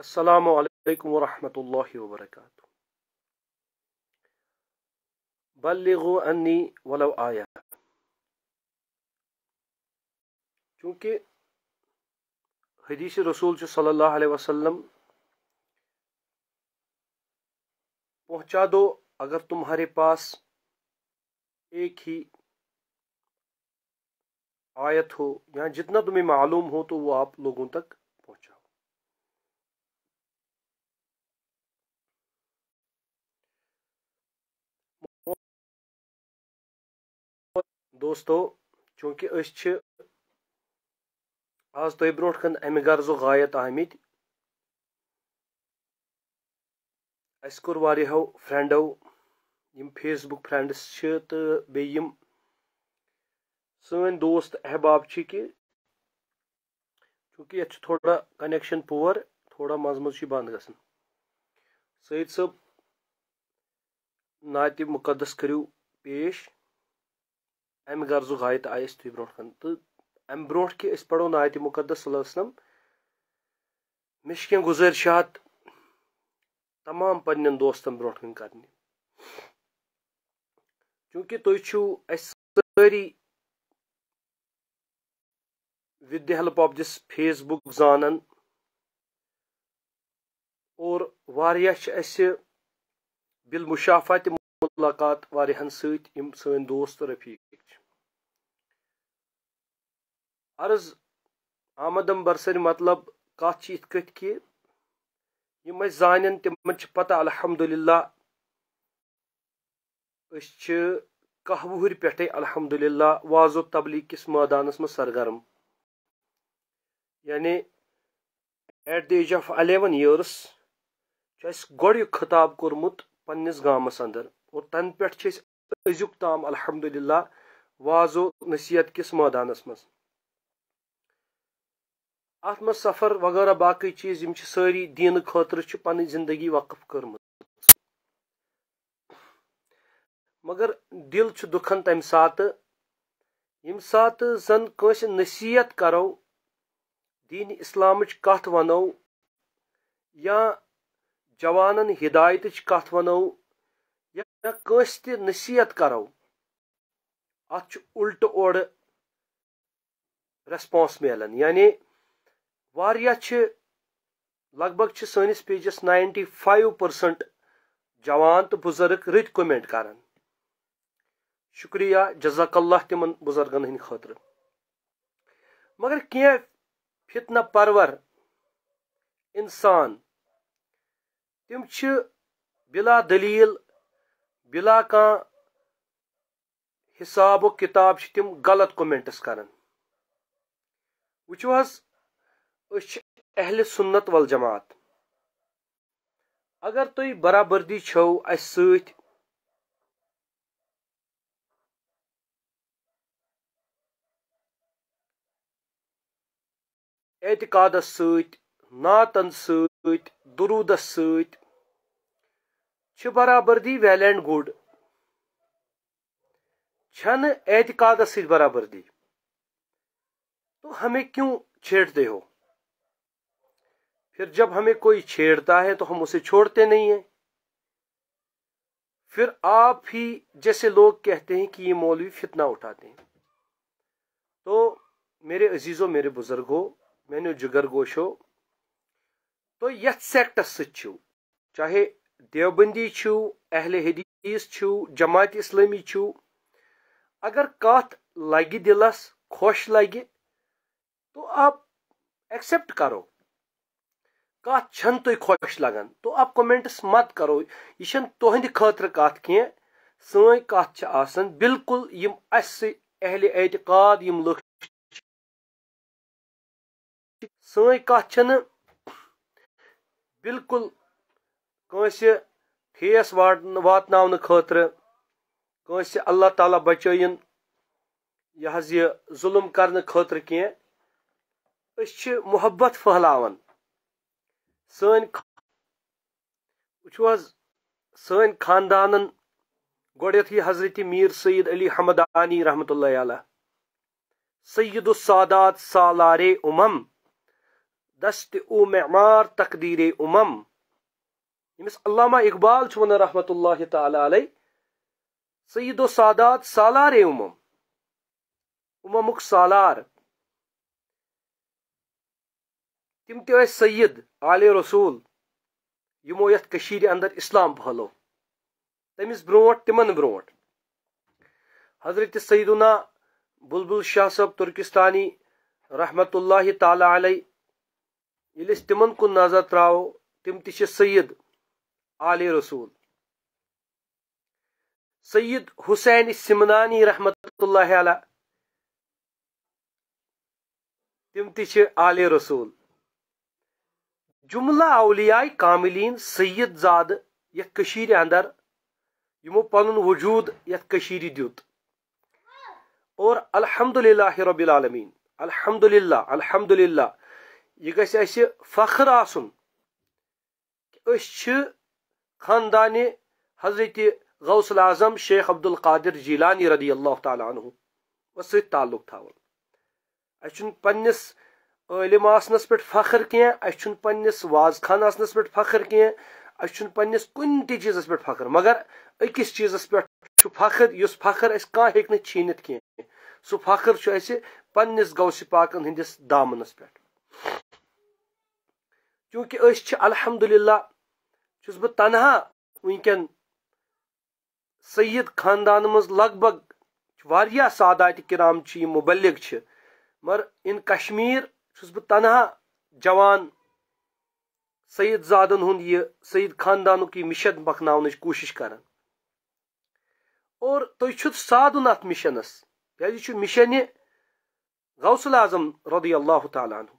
السلام علیکم ورحمۃ اللہ وبرکاتہ بلغو انی ولو آیا چونکہ حدیث رسول صلی اللہ علیہ وسلم پہنچا دو اگر تمہارے پاس ایک ہی آیت ہو یا جتنا تمہیں معلوم ہو تو وہ آپ لوگوں تک دوستو چونکہ آز تھی برو کن امہ غرض و غایت آمت اس کھو فرینڈو یم فیس بک فرینڈس تو بیم سن دوست احباب چھ کہ چونکہ یہ تھوڑا کنیکشن پور تھوڑا مز مز بند گا سعید صب نعت مقدس کرو پیش اَمہِ غرضُک آیت آیہِ أسۍ تُہۍ برونٛٹھ کَن تہٕ اَمہِ برونٛٹھ کہِ أسۍ پَرو نایتہِ مُقدس صلی اللہ علیہ وسلم مےٚ چھِ کینٛہہ گُزٲرِشات تمام پنٛنٮ۪ن دوستَن برونٛٹھ کَنۍ کَرنہِ چوٗنٛکہِ تُہۍ چھِو اَسہِ سٲری with the help of this Facebook زانان اور واریاہ چھِ اَسہِ بِل مُشافا تہِ مُلاقات واریاہن سۭتۍ یِم سٲنۍ دوست تہٕ رفیٖق چھِ عرض آمدم برسر مطلب کَتھ چھِ یِتھ کہِ یِم أسۍ زانن تِمن چھِ پتہ للہ أسۍ چھِ کاہ وُہٕرۍ للہ واض وازو تبلیغ کِس مٲدانس منٛز سرگرم یعنی at the age of eleven چھُ اَسہِ گۄڈٕ یہِ خطاب کوٚرمُت پنٕنِس پس ادر اور تن ازیک تام الحمد للہ واضو نصیحت کس میدانس مز ات سفر وغیرہ باقی چیز ساری دین خاط پن زندگی وقف کرم مگر دل دکن تمہ سات یم سات زن کنس نصیحت کرو دین اسلام کت ونو یا جوانن ہدایت کت ونو یس نصیحت کرو ات الٹہ او ریسپانس ملان یعنی چھ لگ بھگ پیجس نائنٹی فائیو پٔرسنٹ جوان تو بزرگ رت کومینٹ کر شکریہ جزاک اللہ تم بُزرگن ہند خٲطرٕ مگر کی فتنہ پرور انسان تم بلا دلیل بلا حساب و کتاب تم غلط کمینٹس کر اہل سنت ول جماعت اگر تی برابردی چھو اس ساد ست نعت ست درودس ست برابردی ویل اینڈ گڈ چھن اعتقاد ست برابردی تو ہمیں کیوں چھیڑتے ہو پھر جب ہمیں کوئی چھیڑتا ہے تو ہم اسے چھوڑتے نہیں ہیں پھر آپ ہی جیسے لوگ کہتے ہیں کہ یہ مولوی فتنہ اٹھاتے ہیں تو میرے عزیزوں میرے بزرگو میں نے جگر گوشو تو یتھ سیکٹس ستھی چاہے دیوبندی چھو اہل حدیث چھو جماعت اسلامی چھو اگر کت لگی دلس خوش لگی تو آپ ایکسپٹ کرو چھن تھی خوش لگان آپ کومنٹس مت کرو یہ تہند خاطر کی سوی آسان بالکل اس اہل اعتقاد یم لگ سی بالکل کٲنٛسہِ ٹھیس واتناونہٕ خٲطرٕ کٲنٛسہِ اللہ تعالیٰ بچٲیِن یہِ حظ یہِ ظُلم کرنہٕ خٲطرٕ کینٛہہ أسۍ چھِ محبت پھٔہلاوان سٲنۍ وٕچھِو حظ سٲنۍ خاندانن گۄڈٮ۪تھٕے حضرت میٖر سید علی حمدانی رحمتہ اللہ علیہ سید السادات سالارے اُمم دست او معمار تقدیرے اُمم یمس یعنی علامہ اقبال ون رحمت اللہ تعالی علیہ سعید و سادات سالارے امم اممک سالار تم سید عل رسول یمو کشیر اندر اسلام پہلو تمس بروٹ تمن برو حضرت سیدنا بلبل شاہ صٲب ترکستانی رحمت اللہ تعالی أسۍ تمن کن نظر تہِ تم سید آل رسول سید حسین سمنانی رحمت اللہ علیہ تم تھی آل رسول جملہ اولیاء کاملین سید زاد یہ اندر یمو پن وجود دیت اور الحمد للہ رب العالمین الحمد للہ الحمد للہ یہ گھس فخر آسن کہ خاندان حضرت غوث العظم شیخ عبد القادر جیلانی رضی اللہ تعالیٰ عنہ وہ سی تعلق تھا اور اچھن پنیس علم آسنس پر فخر کیا اچھن پنیس واز خان آسنس پر فخر کیا اچھن پنیس کن تی چیز اس پر فخر مگر اکیس چیز اس پر فخر یس فخر اس کان ہی کنی چھینیت کیا سو فخر چھو ایسے پنیس گوش پاکن ہندیس دامنس پر کیونکہ اس چھے الحمدللہ چھس بہ تنہا ونکین سید خاندان مز لگ بہ سادات کرام مبلغ چھ مگر ان کشمیر چھس بہ تنہا جوان سید زادن ہند یہ سید خاندان یہ مشن بخن کوشش کر سادن ات مشنس کی یعنی مشن غوث اعظم رضی اللہ تعالیٰ عنہ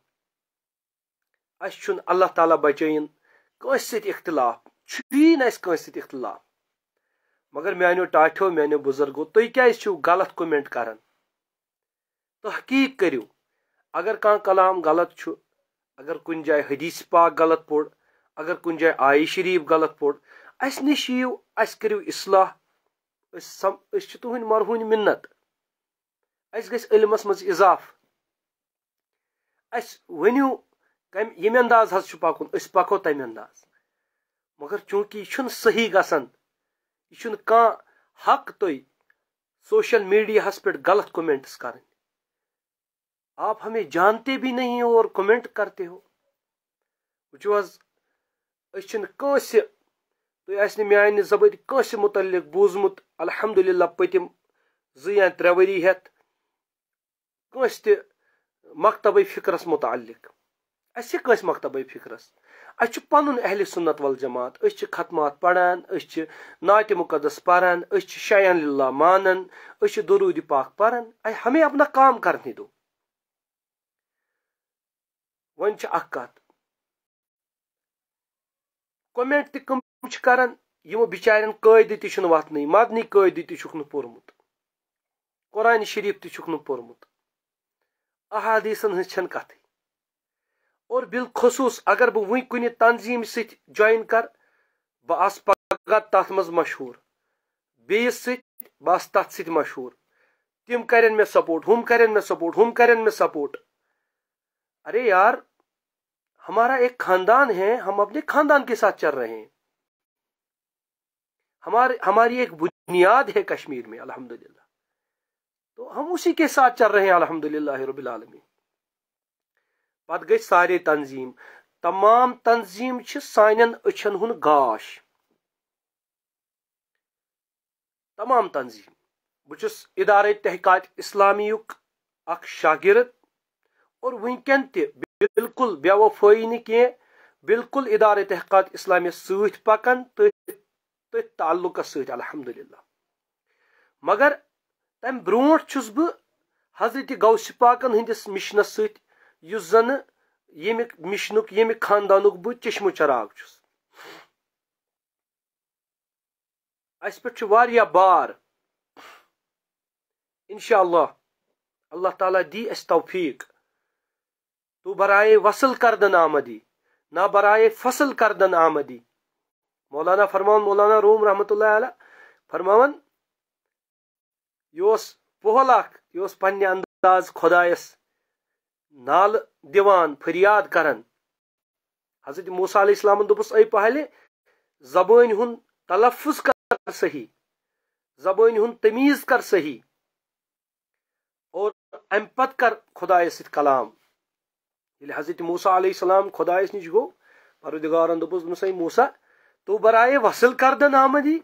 اس اللہ تعالیٰ بچین کٲنٛسہِ سۭتۍ اِختِلاف چھُیی نہٕ اَسہِ کٲنٛسہِ سۭتۍ اِختِلاف مگر میانیو ٹاٹھیو میانیو بُزرگو تُہۍ کیازِ چھِو غلط کوٚمینٹ کران تحقیٖق کٔرِو اگر کانٛہہ کلام غلط چھُ اگر کُنہِ جایہِ حدیٖث پاک غلط پوٚر اگر کُنہِ جایہِ آیہِ شریٖف غلط پوٚر اَسہِ نِش یِیِو اَسہِ کٔرِو اِصلاح أسۍ سم أسۍ چھِ تُہٕنٛدۍ مرہوٗنۍ مِنت اَسہِ گژھِ علمَس منٛز اِضافہٕ اَسہِ ؤنِو کم یم انداز حظ پکن اس پکو تم انداز مگر چونکہ یہ صحیح گسن یہ کان حق تھی سوشل میڈیاہس پہ غلط کومنٹس کریں آپ ہمیں جانتے بھی نہیں اور کومینٹ کرتے ہو وچو حظ کنس تھی میانہ زبر کنس متعلق بوزمت الحمد للہ پتم زی یا ترے وری ہیت کنس تہ مکتبی فکرس متعلق اَسہِ چھِ کٲنٛسہِ مۄختبے فِکرَس اَسہِ چھُ پَنُن اہلِ سُنت وَل جماعت أسۍ چھِ ختمات پَران أسۍ چھِ ناٹہِ مُقدس پَران أسۍ چھِ شیان اللہ مانان أسۍ چھِ دروٗدِ پاک پَران ہمیں اپنا کام کَرنہِ دو وۄنۍ چھِ اَکھ کَتھ کومٮ۪نٛٹ تہِ کٕم چھِ کَران یِمو بِچارٮ۪ن قٲیدٕ تہِ چھُنہٕ وَتھنٕے مَدنی قٲیدٕ تہِ چھُکھ نہٕ پوٚرمُت قۄرانِ شریٖف تہِ چھُکھ نہٕ پوٚرمُت احادیٖثَن ہٕنٛز چھَنہٕ کَتھٕے اور بالخصوص اگر بہ ون کن تنظیم ست جوائن کر بہ آس پگہ تر مز مشہور بیس ست بہ تس ست مشہور تم کر سپورٹ ہم کر سپورٹ ہم کر سپورٹ ارے یار ہمارا ایک خاندان ہے ہم اپنے خاندان کے ساتھ چل رہے ہیں ہمارے ہماری ایک بنیاد ہے کشمیر میں الحمدللہ تو ہم اسی کے ساتھ چل رہے ہیں الحمدللہ رب العالمین پتہٕ گٔے سارے تنظیٖم تمام تنظیٖم چھِ سانٮ۪ن أچھن ہُنٛد گاش تمام تنظیٖم بہٕ چھُس اِدارے تحقات اسلامی اکھ شاگِرد اور وٕنکیٚن تہِ بالکُل بے وفٲیی نہٕ کینٛہہ بالکُل اِدارے تحقات اسلامس سۭتۍ پکان تٔتھۍ تھی تعلقس ستحمدہ مگر تمہ برو چھُس بہٕ حضرت پاکن ہٕنٛدِس مِشنس سۭتۍ یُس ذہ مِشنُک ییٚمہِ خاندانُک بہٕ چشمہٕ چراغ چھُس اَسہِ پٮ۪ٹھ چھُ واریاہ بار اشاء اللہ اللہ تعالیٰ دی اَسہِ توفیٖق تو برائے وصل کردن آمدی نہ برائے فصل کردن آمدی مولانا فرمان مولانا روم رحمت اللہ علیہ عرم یہ اس پہل انداز خداس نالہ فریاد کران حضرت موسیٰ علیہ السلام دبس اے پہلے زب تلفظ سہی صحیح ہن تمیز کر صحیح اور امہ پتہ کر خدا ست کلام یلی یعنی حضرت موسیٰ علیہ السلام خدائس نش گرودار دبس اے موسا تو برائے وصل کردن آمدی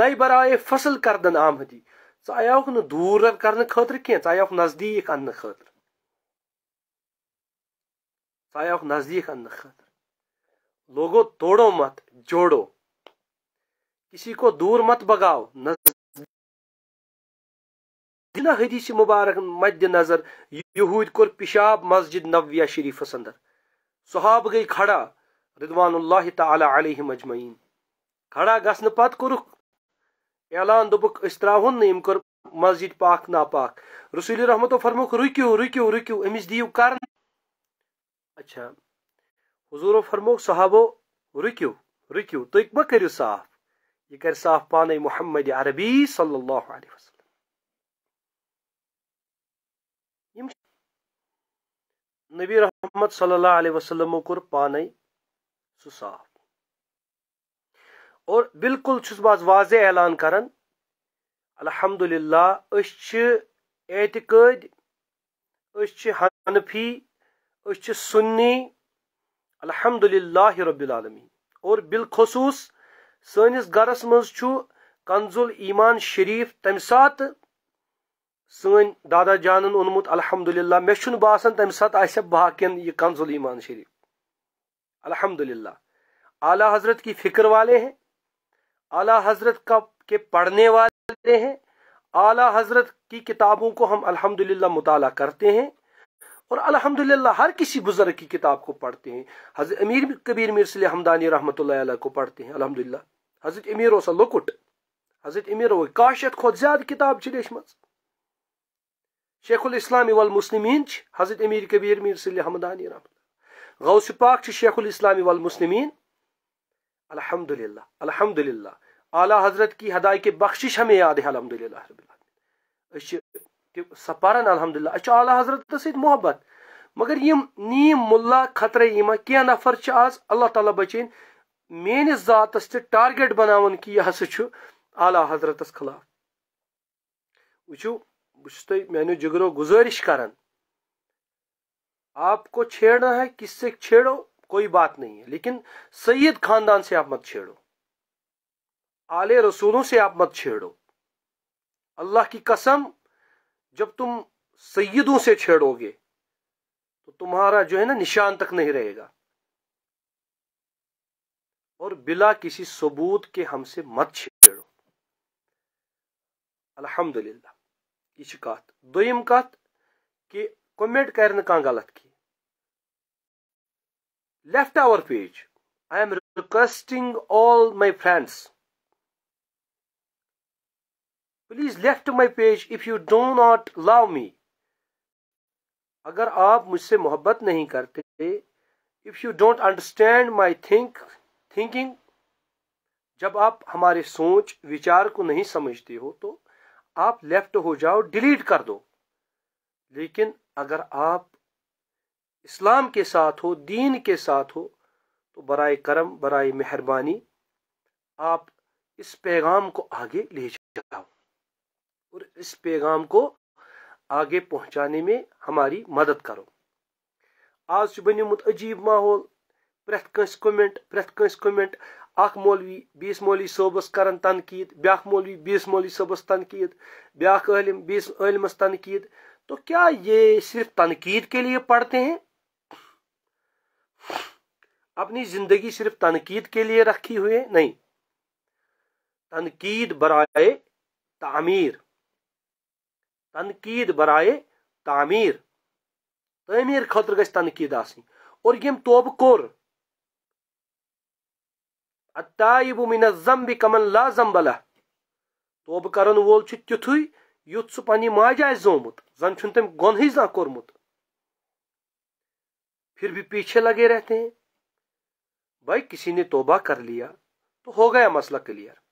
نئی برائے فصل کردن آحمدی کہ دور نور کرنے خاطر کی کہ آف نزدیک ان خاطر اوک نزدیک خاطر لوگو توڑو مت جوڑو کسی کو دور مت بگاؤ نہ حدیث مبارک مد نظر یہود یہ پشاب مسجد نویہ شریف سندر صحاب گئی کھڑا ردوان اللہ تعالی علیہ مجمعین کھڑا پت کورک اعلان دوبک نیم کر مسجد پاک ناپاک رسولی الرحمۃ رکیو رکیو رکیو امیز امس کرن اچھا حضور و صحابو رکیو رکیو تُہۍ مہ کٔرِو صاف یہ کر صاف پانے محمد عربی صلی اللہ علیہ وسلم نبی رحمت صلی اللہ وسلم وسلمو پانے سُہ صاف اور بالکل بہٕ آز واضح اعلان چھِ حنفی اچھ س سنی الحمد للہ رب العالمین اور بالخصوص سنس گرس مز ایمان شریف تمہ سات دادا جانن اونمت الحمد مے چھ باسان تمہ سات آپ باقین یہ کنز ایمان شریف الحمد للہ اعلیٰ حضرت کی فکر والے ہیں اعلیٰ حضرت کا کے پڑھنے والے ہیں اعلیٰ حضرت کی کتابوں کو ہم الحمد للہ مطالعہ کرتے ہیں اور الحمدللہ ہر کسی بزرگ کی کتاب کو پڑھتے ہیں حضرت امیر کبیر میر حمدانی رحمۃ اللہ علیہ کو پڑھتے ہیں الحمدللہ حضرت امیر اوسا لکٹ حضرت امیر کاشت خود زیادہ کتاب مز شیخ الاسلام والمسلمین چھ حضرت امیر کبیر میر حمدانی رحمۃ اللہ چھ شیخ الاسلام والمسلمین الحمدللہ الحمدللہ للہ حضرت کی ہدایت بخشش ہمیں یاد ہے الحمدللہ رب الحمد سران الحمد للہ اچھا اعلیٰ حضرت سب محبت مگر یہ نیم ملع خطرے یہاں کی نفر آز اللہ تعالیٰ بچین میس ذات تہ ٹارگیٹ بناون کہ یہ ہسا چلی حضرت خلاف وچو بہت تہ میانو جگرو گزارش کران آپ کو چھیڑنا ہے کس سے چھیڑو کوئی بات نہیں ہے لیکن سید خاندان سے آپ مت چھیڑو اعلی رسولوں سے آپ مت چھیڑو اللہ کی قسم جب تم سیدوں سے چھیڑو گے تو تمہارا جو ہے نا نشان تک نہیں رہے گا اور بلا کسی ثبوت کے ہم سے مت چھیڑو الحمد للہ یہ کہم کا کمنٹ کر نے کہاں غلط کی left our page I am requesting all my friends please left my page if you do not love me اگر آپ مجھ سے محبت نہیں کرتے if you don't understand my think thinking جب آپ ہمارے سوچ وچار کو نہیں سمجھتے ہو تو آپ لیفٹ ہو جاؤ ڈیلیٹ کر دو لیکن اگر آپ اسلام کے ساتھ ہو دین کے ساتھ ہو تو برائے کرم برائے مہربانی آپ اس پیغام کو آگے لے جاؤ اور اس پیغام کو آگے پہنچانے میں ہماری مدد کرو آج چھ بنی مت عجیب ماحول پرنس کومنٹ کنس کومنٹ اخ مولوی بیس مولوی صوبس کر تنقید بیاخ مولوی بیس مولوی صوبس تنقید بیاخ علم بیس علمس تنقید تو کیا یہ صرف تنقید کے لیے پڑھتے ہیں اپنی زندگی صرف تنقید کے لیے رکھی ہوئے نہیں تنقید برائے تعمیر تنقید برائے تعمیر تعمیر خاطر گز تنقید اور او توب کور اتائی من مینہ زم کمن لا زمبلہ توب کرن وول تیتھ یتھ سہ پنہ ماج زومت زن چھ تم گن زن کت پھر بھی پیچھے لگے رہتے ہیں بھائی کسی نے توبہ کر لیا تو ہو گیا مسئلہ کلیئر